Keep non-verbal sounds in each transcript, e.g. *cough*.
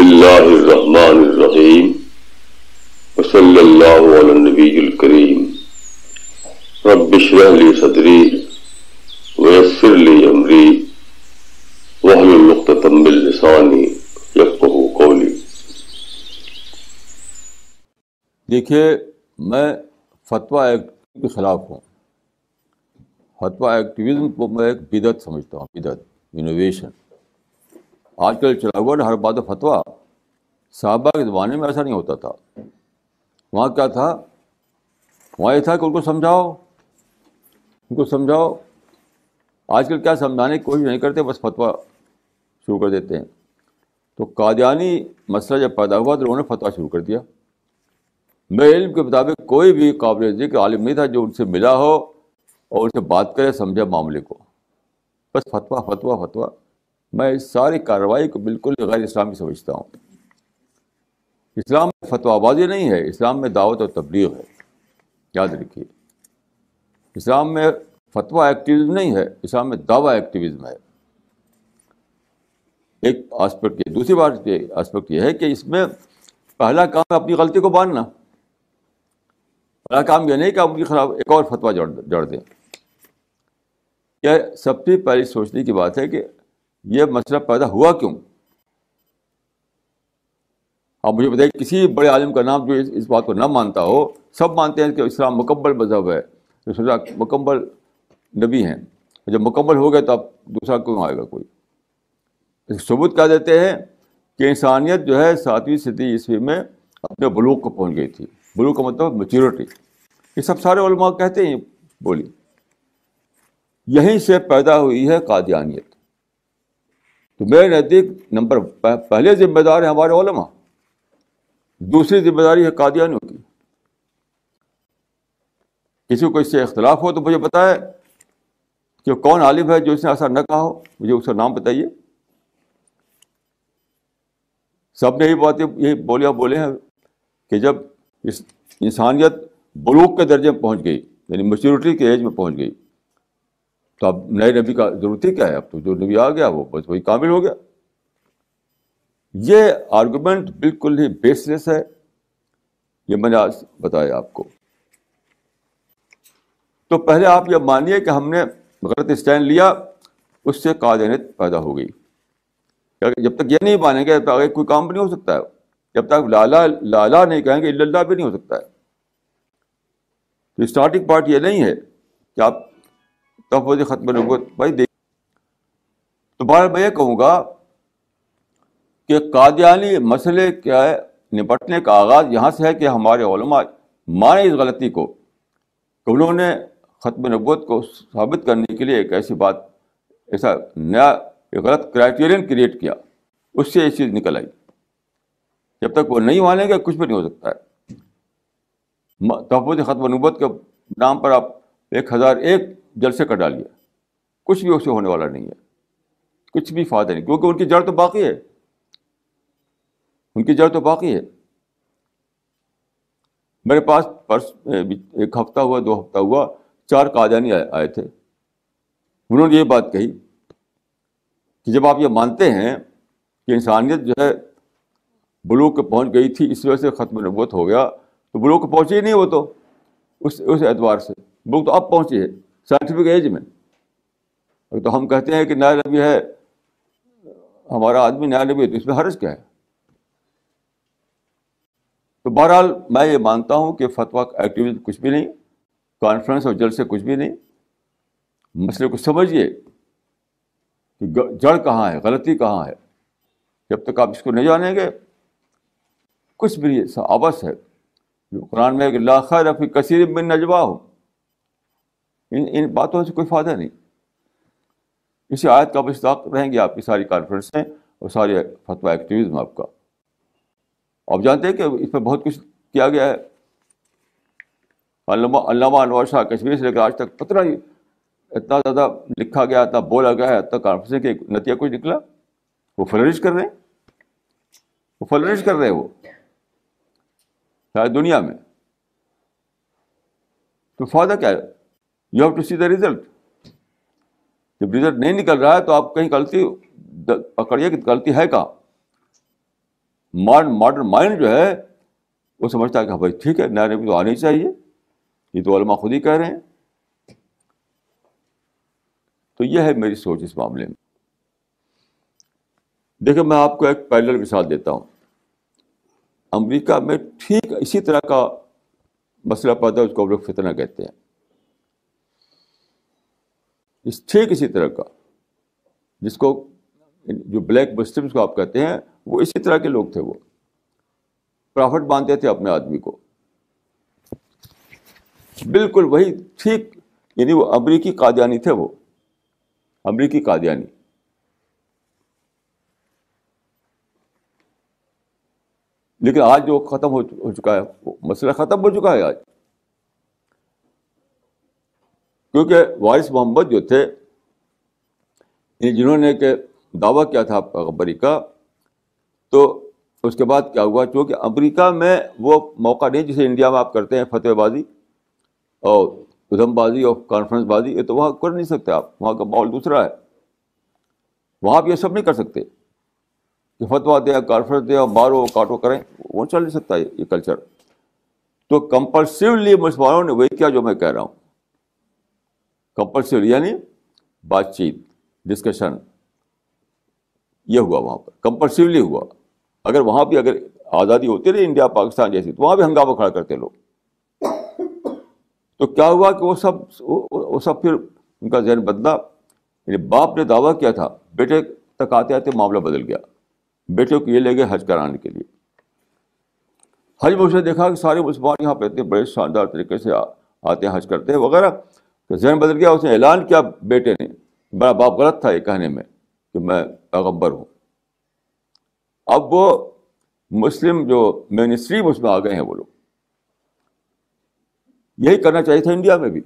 बसमीम वसलबीकरीम रबशरली सदरी वयसरली अमरी वहलतम्बिलसानी यकहू कौली देखिए मैं फतवा एक्ट के ख़िलाफ़ हूँ फतवा एक्टिविज़्म को मैं एक बिदत समझता हूँ बिदत इनोवेशन आजकल चला हुआ ना हर बात फतवा साहबा के ज़माने में ऐसा नहीं होता था वहाँ क्या था वहाँ ये था कि उनको समझाओ उनको समझाओ आजकल क्या समझाने की कोशिश नहीं करते बस फतवा शुरू कर देते हैं तो कादयानी मसला जब पैदा हुआ तो उन्होंने फतवा शुरू कर दिया मेरे इल्म के मुताबिक कोई भी काबिल जिक्र आलिम नहीं था जो उनसे मिला हो और उनसे बात करे समझे मामले को बस फतवा फतवा फतवा मैं इस सारी कार्रवाई को बिल्कुल गैर इस्लामी समझता हूँ इस्लाम में फतवाबाजी नहीं है इस्लाम में दावत और तबलीग है याद रखिए इस्लाम में फतवा एक्टिविज़्म नहीं है इस्लाम में दावा एक्टिविज़्म है एक आस्पेक्ट ये दूसरी बात आस्पेक्ट ये है कि इसमें पहला काम अपनी गलती को बांधना पहला काम यह नहीं कि आप उनकी खराब एक और फतवा जड़ दें यह सबसे पहली सोचने की बात है कि यह मसला पैदा हुआ क्यों आप मुझे बताइए किसी बड़े आलिम का नाम जो इस, इस बात को ना मानता हो सब मानते हैं कि इस्लाम मुकम्मल मजहब है दूसरा तो मुकम्मल नबी हैं जब मुकम्मल हो गए तो आप दूसरा क्यों आएगा कोई सबूत कह देते हैं कि इंसानियत जो है सातवीं सदी ईस्वी में अपने बलूक को पहुंच गई थी बलूक का मतलब मेच्योरिटी ये सब सारे कहते हैं बोली यहीं से पैदा हुई है कादियानियत तो मेरे नज़दीक नंबर पहले जिम्मेदार है हमारे ओलमा दूसरी जिम्मेदारी है कादियानियों की किसी को इससे इख्तलाफ हो तो मुझे बताए कि कौन आलिम है जो इसने ऐसा न कहा हो मुझे उसका नाम बताइए सब ने यही बात यही बोलियाँ बोले हैं कि जब इस इंसानियत बलूक के दर्जे में पहुँच गई यानी मच्योरिटी के एज में पहुँच गई तो अब नए नबी का जरूरत ही क्या है अब तो जो नबी आ गया वो बस वही कामिल हो गया ये आर्गूमेंट बिल्कुल ही बेसलेस है ये मैंने आज बताया आपको तो पहले आप यह मानिए कि हमने गलत स्टैंड लिया उससे कादनियत पैदा हो गई जब तक ये नहीं मानेंगे तब तक कोई काम भी नहीं हो सकता है जब तक लाला लाला नहीं कहेंगे इल्ला भी नहीं हो सकता है तो स्टार्टिंग पार्ट यह नहीं है कि आप तहफ़ ख़त्म नबूत भाई देख तो बहर मैं ये कहूँगा कि कादियानी मसले के निपटने का आगाज़ यहाँ से है कि हमारे माने इस गलती को कि उन्होंने ख़त्म नबूत को साबित करने के लिए एक ऐसी बात ऐसा नया गलत क्राइटेरियन क्रिएट किया उससे ये चीज़ निकल आई जब तक वो नहीं मानेंगे कुछ भी नहीं हो सकता है तहफ़ ख़त्म नबूत के नाम पर आप एक हज़ार एक जड़ से कटा लिया कुछ भी उसे होने वाला नहीं है कुछ भी फायदा नहीं क्योंकि उनकी जड़ तो बाकी है उनकी जड़ तो बाकी है मेरे पास पर्स एक हफ्ता हुआ दो हफ्ता हुआ चार कादानी आए थे उन्होंने ये बात कही कि जब आप ये मानते हैं कि इंसानियत जो है ब्लू के पहुंच गई थी इस वजह से ख़त्म नबूत हो गया तो ब्लू को पहुंची नहीं वो तो उस उस एतवार से ब्लू तो अब पहुंची है साइंटिफिक एज में तो हम कहते हैं कि नया नबी है हमारा आदमी नया नबी है तो इसमें हर्ज क्या है तो बहरहाल मैं ये मानता हूँ कि फतवा एक्टिविटी कुछ भी नहीं कॉन्फ्रेंस और जल से कुछ भी नहीं मसले को समझिए कि जड़ कहाँ है गलती कहाँ है जब तक आप इसको नहीं जानेंगे कुछ भी नहीं आवश्य है कुरान में ला खैर फिर कसीर बिन नजवा हो इन इन बातों से कोई फ़ायदा नहीं इसी आयत का मुश्ताक रहेंगे आपकी सारी कॉन्फ्रेंसें और सारे फतवा एक्टिविज़म आपका आप जानते हैं कि इस पर बहुत कुछ किया गया है अल्लामा अनवर शाह कश्मीर से लेकर आज तक पतना ही इतना ज़्यादा लिखा गया इतना बोला गया है इतना कॉन्फ्रेंस के नतीजा कुछ निकला वो फलरिश कर रहे हैं वो फ्लरिश कर रहे हैं वो शायद दुनिया में तो फायदा क्या है you have to see the result जब रिजल्ट नहीं निकल रहा है तो आप कहीं गलती पकड़िए कि गलती है का मॉडर्न मॉडर्न माइंड जो है वो समझता है कि हाँ भाई ठीक है नया नबी तो आनी चाहिए ये तो अलमा खुद ही कह रहे हैं तो यह है मेरी सोच इस मामले में देखिए मैं आपको एक पैरेलल मिसाल देता हूँ अमेरिका में ठीक इसी तरह का मसला पैदा उसको हम लोग फितना कहते हैं इस ठीक इसी तरह का जिसको जो ब्लैक मुस्लिम्स को आप कहते हैं वो इसी तरह के लोग थे वो प्रॉफिट बांधते थे अपने आदमी को बिल्कुल वही ठीक यानी वो अमरीकी कादयानी थे वो अमरीकी कादयानी लेकिन आज जो ख़त्म हो, चुका है वो मसला ख़त्म हो चुका है आज क्योंकि वारिस मोहम्मद जो थे जिन्होंने के दावा किया था आपका खबरी का तो उसके बाद क्या हुआ चूँकि अमरीका में वो मौका नहीं जिसे इंडिया में आप करते हैं फतेहबाजी और उधमबाजी और कॉन्फ्रेंस बाजी ये तो वहाँ कर नहीं सकते आप वहाँ का माहौल दूसरा है वहाँ आप ये सब नहीं कर सकते कि फतवा दें कॉन्फ्रेंस दें और मारो काटो करें वो चल नहीं सकता ये, ये कल्चर तो कंपल्सिवली मुसलमानों ने वही किया जो मैं कह रहा हूँ कंपल्सरी यानी बातचीत डिस्कशन यह हुआ वहाँ पर कंपल्सिवली हुआ अगर वहाँ भी अगर आज़ादी होती रही इंडिया पाकिस्तान जैसी तो वहाँ भी हंगामा खड़ा करते लोग तो क्या हुआ कि वो सब वो, वो सब फिर उनका जहन बदला यानी बाप ने दावा किया था बेटे तक आते आते मामला बदल गया बेटे को ये ले गए हज कराने के लिए हज में उसने देखा कि सारे मुसलमान यहाँ पर इतने बड़े शानदार तरीके से आ, आते हैं हज करते हैं वगैरह तो जहन बदल गया उसने ऐलान किया बेटे ने बड़ा बाप गलत था ये कहने में कि मैं पैगम्बर हूँ अब वो मुस्लिम जो मेन स्ट्रीम उसमें आ गए हैं वो लोग यही करना चाहिए था इंडिया में भी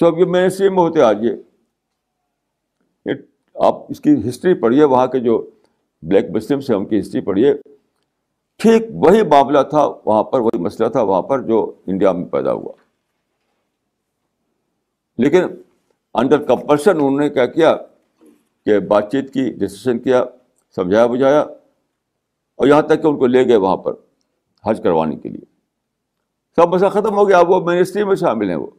सब ये मेन स्ट्रीम में होते आज ये आप इसकी हिस्ट्री पढ़िए वहाँ के जो ब्लैक मुस्लिम से उनकी हिस्ट्री पढ़िए ठीक वही मामला था वहाँ पर वही मसला था वहाँ पर जो इंडिया में पैदा हुआ लेकिन अंडर कंपल्सन उन्होंने क्या किया कि बातचीत की डिस्कशन किया समझाया बुझाया और यहाँ तक कि उनको ले गए वहाँ पर हज करवाने के लिए सब मसा ख़त्म हो गया अब वो मिनिस्ट्री में शामिल हैं वो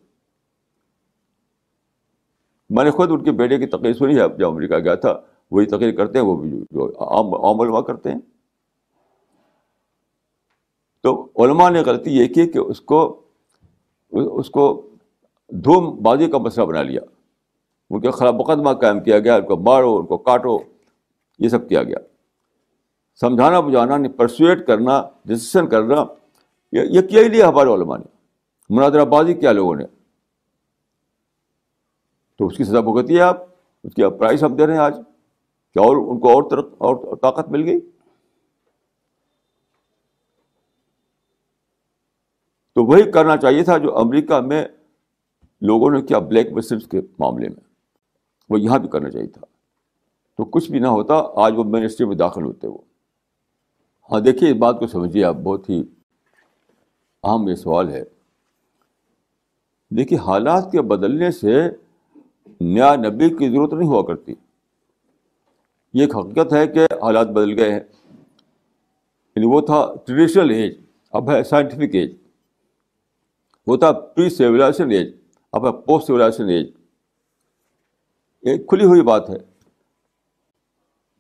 मैंने खुद उनके बेटे की तकरीर सुनी है जब अमरीका गया था वही तकरीर करते हैं वो भी जो आम करते हैं तो ने गलती ये की कि उसको उसको धूमबाजी का मसला बना लिया उनके खिलाफ मुकदमा कायम किया गया उनको मारो उनको काटो ये सब किया गया समझाना बुझाना परसुएट करना डिसीशन करना ये, ये किया ही लिया हमारे वालमा ने मुनादराबाजी किया लोगों ने तो उसकी सजा भुगती है आप उसकी आप प्राइस आप दे रहे हैं आज क्या और उनको और तरफ और ताकत मिल गई तो वही करना चाहिए था जो अमेरिका में लोगों ने किया ब्लैक मस्जिद के मामले में वो यहाँ भी करना चाहिए था तो कुछ भी ना होता आज वो मिनिस्ट्री में दाखिल होते वो हाँ देखिए इस बात को समझिए आप बहुत ही अहम ये सवाल है देखिए हालात के बदलने से नया नबी की ज़रूरत नहीं हुआ करती ये एक हकीकत है कि हालात बदल गए हैं यानी वो था ट्रेडिशनल एज अब है साइंटिफिक एज वो था प्री सिविलाइजेशन एज अब पोस्ट सिविलाइजेशन एज एक खुली हुई बात है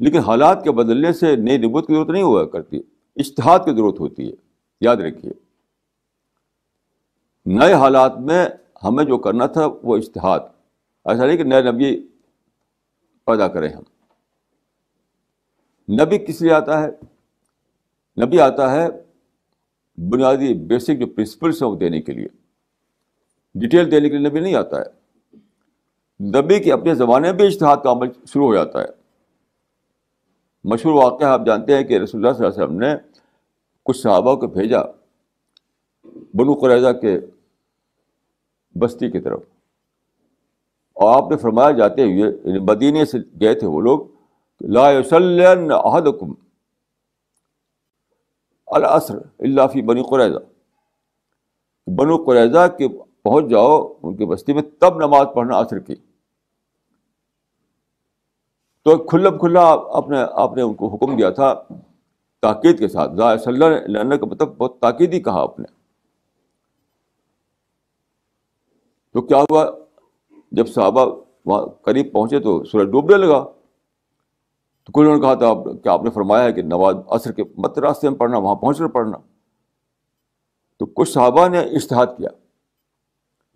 लेकिन हालात के बदलने से नई नबूत की जरूरत नहीं हुआ करती इश्तहाद की जरूरत होती है याद रखिए नए हालात में हमें जो करना था वो इश्तहाद ऐसा नहीं कि नए नबी पैदा करें हम नबी किस लिए आता है नबी आता है बुनियादी बेसिक जो प्रिंसिपल्स हैं वो देने के लिए डिटेल देने के लिए नबी नहीं आता है नबी के अपने ज़माने में भी इश्तहाद का अमल शुरू हो जाता है मशहूर वाक़ आप जानते हैं कि रसोल्ला वसम ने कुछ सहाबा को भेजा बनु कुरैजा के बस्ती की तरफ और आपने फरमाया जाते हुए मदीने से गए थे वो लोग लासलहदकुम अलसर अल्लाफ़ी बनु कुरैजा बनु कुरैजा के पहुंच जाओ उनकी बस्ती में तब नमाज पढ़ना असर की तो खुल्लम खुल्ला आपने आपने उनको हुक्म दिया था ताकीद के साथ सल्ला का मतलब बहुत ताकीद ही कहा आपने तो क्या हुआ जब साहबा वहां करीब पहुंचे तो सूरज डूबने लगा तो कुछ उन्होंने कहा था आप क्या आपने फरमाया है कि नवाज असर के मत रास्ते में पढ़ना वहां पहुँच पढ़ना तो कुछ साहबा ने इश्तहाद किया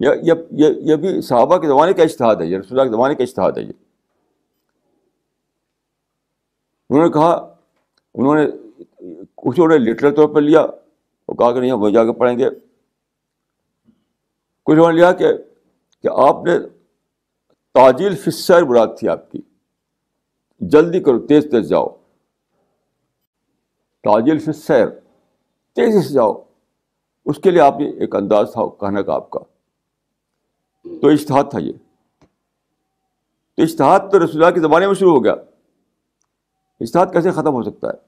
यह यह यह यह भी साहबा के ज़माने का इश्तहाद है ये रसुल्ला के ज़माने का इश्तहाद है ये उन्होंने कहा उन्होंने कुछ उन्होंने लिटरल तौर पर लिया और कहा कि नहीं हम वहीं जाकर पढ़ेंगे कुछ उन्होंने लिया कि, कि आपने ताजील फिसर मुराद थी आपकी जल्दी करो तेज तेज जाओ ताजिल फिर सैर तेजी से जाओ उसके लिए आपने एक अंदाज था कहने का आपका तो इश्तहात था ये तो इश्तहात तो रसुल्ला के ज़माने में शुरू हो गया इश्तहात कैसे ख़त्म हो सकता है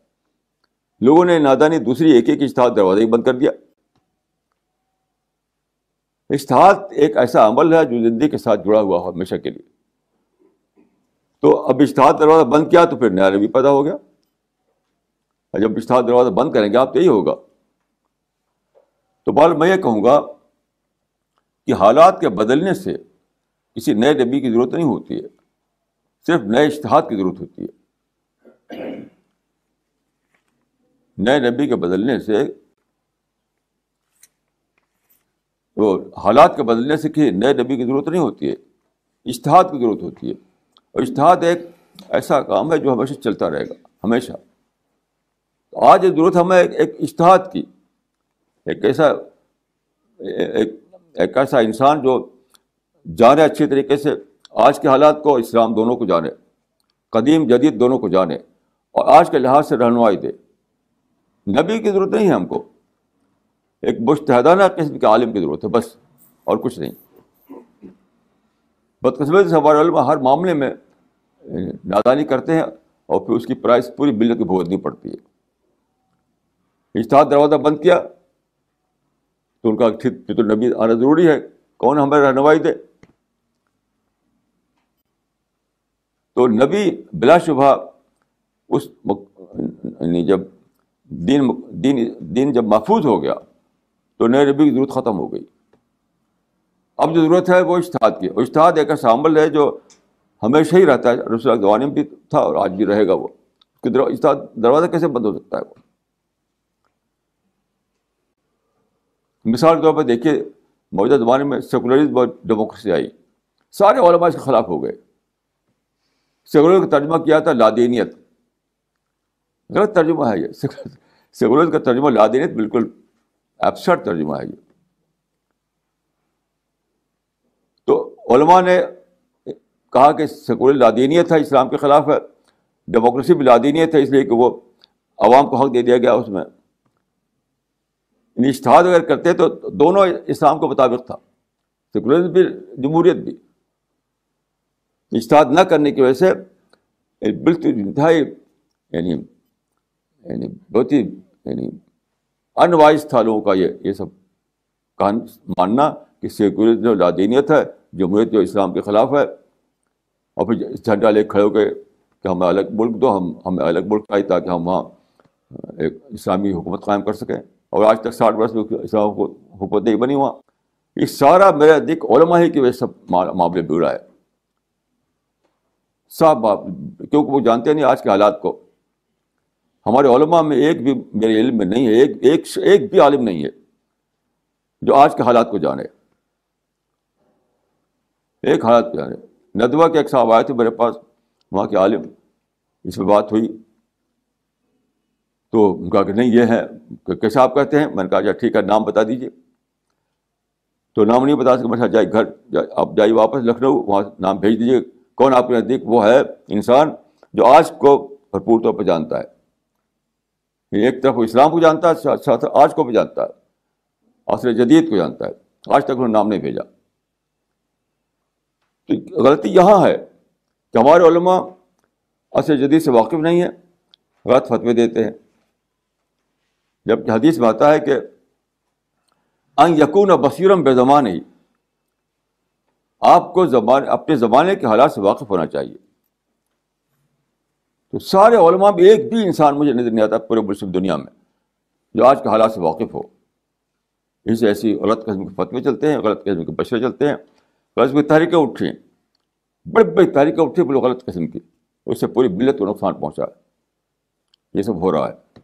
लोगों ने नादानी दूसरी एक एक दरवाजा ही बंद कर दिया इश्तहात एक ऐसा अमल है जो ज़िंदगी के साथ जुड़ा हुआ है हमेशा के लिए तो अब इश्तहात दरवाज़ा बंद किया तो फिर नया नबी पैदा हो गया जब इश्तहात दरवाज़ा बंद करेंगे आप तो यही होगा तो बाल मैं ये कहूँगा कि हालात के बदलने से किसी नए नबी की ज़रूरत नहीं होती है सिर्फ नए इश्तहाद की ज़रूरत होती है नए नबी के बदलने से तो हालात के बदलने से कि नए नबी की ज़रूरत नहीं होती है इश्तहाद की ज़रूरत होती है और इश्तहाद एक ऐसा काम है जो हमेशा चलता रहेगा हमेशा आज ज़रूरत हमें एक, एक की एक ऐसा एक एक ऐसा इंसान जो जाने अच्छी तरीके से आज के हालात को इस्लाम दोनों को जाने कदीम जदीद दोनों को जाने और आज के लिहाज से रहनुमाई दे नबी की ज़रूरत नहीं है हमको एक मुश्तहदाना किस्म के आलिम की ज़रूरत है बस और कुछ नहीं बदकस्मत से हमारे हर मामले में नादानी करते हैं और फिर उसकी प्राइस पूरी बिल्ल की भुगतनी पड़ती है इश्तहार दरवाज़ा बंद किया तो उनका स्थित तो नबी आना जरूरी है कौन हमारे रहनवाई थे तो नबी बिलाशुबा उस जब दीन दीन दीन जब महफूज हो गया तो नए नबी की जरूरत ख़त्म हो गई अब जो ज़रूरत है वो इश्तहाद की इश्तहाद एक ऐसा अमल है जो हमेशा ही रहता है रसुल्ला जवानी भी था और आज भी रहेगा वो कि दरवाज़ा कैसे बंद हो सकता है वो मिसाल के तौर पर देखिए मौजूदा ज़माने में सेकुलरिज्म और डेमोक्रेसी आई सारे ओलमा इसके खिलाफ हो गए सेकुलर का तर्जमा किया था लादेनियत गलत तर्जुमा है ये *laughs* सेकुलर का तर्जुमा लादेनियत बिल्कुल एब्सर्ट तर्जुमा है ये तो ओलमा ने कहा कि सेकुलर लादेनियत है इस्लाम के ख़िलाफ़ है डेमोक्रेसी भी लादेनियत है इसलिए कि वो आवाम को हक दे दिया गया उसमें इश्तहाद अगर करते तो दोनों इस्लाम के मुताबिक था सेकुलरिज्म भी जमहूरियत भी इश्तहाद न करने की वजह से बिल्कुल इंतहाई यानी यानी बहुत ही यानी अनवाइज था लोगों का ये ये सब कहान मानना कि सेकुलरिज्म जो लादीनियत है जमहूरियत जो इस्लाम के ख़िलाफ़ है और फिर झंडा ले खड़े होकर कि हमें अलग मुल्क दो हम हमें अलग मुल्क चाहिए ताकि हम वहाँ एक इस्लामी हुकूमत कायम कर सकें और आज तक साठ वर्ष में इस्लाम को हुकूमत नहीं बनी हुआ ये सारा मेरा दिक ओलमा ही की वजह से मामले बिगड़ा है साफ बात क्योंकि वो जानते नहीं आज के हालात को हमारे ओलमा में एक भी मेरे इल्म में नहीं है एक एक एक भी आलिम नहीं है जो आज के हालात को जाने एक हालात को जाने नदवा के एक साहब आए थे मेरे पास वहाँ के आलिम इस पर बात हुई तो उनका कहते नहीं ये है कैसे आप कहते हैं मैंने कहा अच्छा ठीक है नाम बता दीजिए तो नाम नहीं बता सके मैं अच्छा, जाए घर जा, आप जाइए वापस लखनऊ वहाँ नाम भेज दीजिए कौन आपके नज़दीक वो है इंसान जो आज को भरपूर तौर पर जानता है एक तरफ वो इस्लाम को जानता है साथ आज को भी जानता है आसर जदीद को जानता है आज तक उन्होंने नाम नहीं भेजा तो गलती यहाँ है कि हमारे असर जदीद से वाकिफ़ नहीं है गलत फतवे देते हैं जब हदीस में आता है कि अन यकून बसीरम बेजमान ही आपको जबान अपने ज़माने के हालात से वाकफ़ होना चाहिए तो सारे ओलमा में एक भी इंसान मुझे नज़र नहीं आता पूरे मुस्लिम दुनिया में जो आज के हालात से वाकिफ़ हो इस ऐसी गलत कस्म के फतवे चलते हैं गलत कस्म के बशरे चलते हैं गलत की तहरीकें उठी हैं बड़ी बड़ी तहरीकें उठी बोलो गलत कस्म की उससे पूरी मिलत को नुकसान पहुँचा है ये सब हो रहा है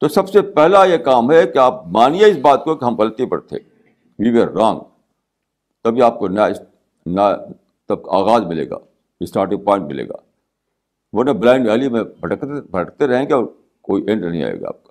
तो सबसे पहला यह काम है कि आप मानिए इस बात को कि हम गलती पर थे वी वे रॉन्ग तभी आपको नया नया तब आगाज़ मिलेगा स्टार्टिंग पॉइंट मिलेगा वो वरना ब्लाइंड वैली में भटकते भटकते रहेंगे और कोई एंड नहीं आएगा आपको